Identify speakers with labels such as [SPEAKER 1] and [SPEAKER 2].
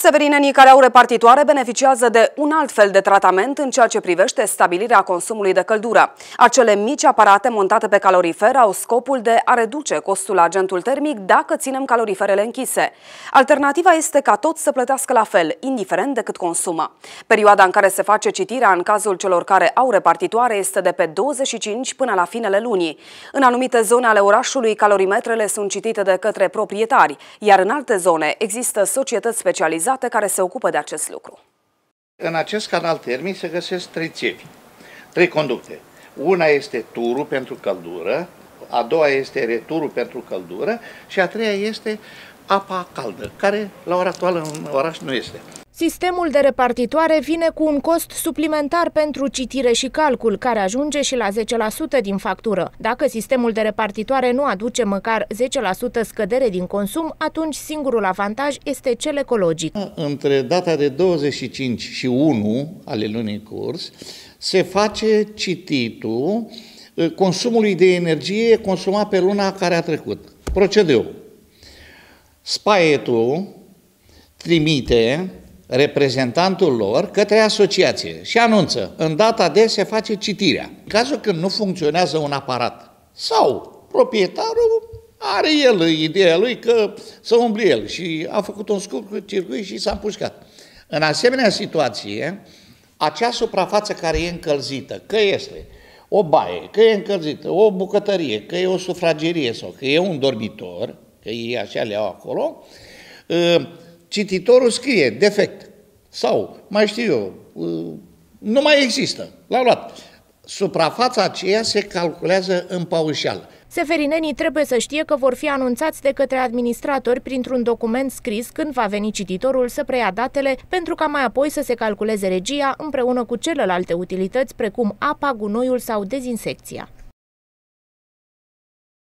[SPEAKER 1] Severinenii care au repartitoare beneficiază de un alt fel de tratament în ceea ce privește stabilirea consumului de căldură. Acele mici aparate montate pe calorifer au scopul de a reduce costul agentul termic dacă ținem caloriferele închise. Alternativa este ca toți să plătească la fel, indiferent de cât consumă. Perioada în care se face citirea în cazul celor care au repartitoare este de pe 25 până la finele lunii. În anumite zone ale orașului, calorimetrele sunt citite de către proprietari, iar în alte zone există societăți specializate specializate care se ocupă de acest lucru.
[SPEAKER 2] În acest canal termic se găsesc trei țevi, trei conducte. Una este turul pentru căldură, a doua este returul pentru căldură și a treia este apa caldă, care la ora actuală în oraș nu este.
[SPEAKER 3] Sistemul de repartitoare vine cu un cost suplimentar pentru citire și calcul, care ajunge și la 10% din factură. Dacă sistemul de repartitoare nu aduce măcar 10% scădere din consum, atunci singurul avantaj este cel
[SPEAKER 2] ecologic. Între data de 25 și 1 ale lunii curs se face cititul ă, consumului de energie consumat pe luna care a trecut. Procedeu. Spaietul trimite reprezentantul lor către asociație și anunță, în data de se face citirea. În cazul când nu funcționează un aparat sau proprietarul are el ideea lui că să umbli el și a făcut un scurt circuit și s-a împușcat. În asemenea situație, acea suprafață care e încălzită, că este o baie, că e încălzită, o bucătărie, că e o sufragerie sau că e un dormitor, că ei așa le au acolo, ă, cititorul scrie defect sau, mai știu eu, uh, nu mai există, l-a luat. Suprafața aceea se calculează în paușal. Seferinenii
[SPEAKER 3] trebuie să știe că vor fi anunțați de către administratori printr-un document scris când va veni cititorul să preia datele, pentru ca mai apoi să se calculeze regia împreună cu celelalte utilități, precum apa, gunoiul sau dezinsecția.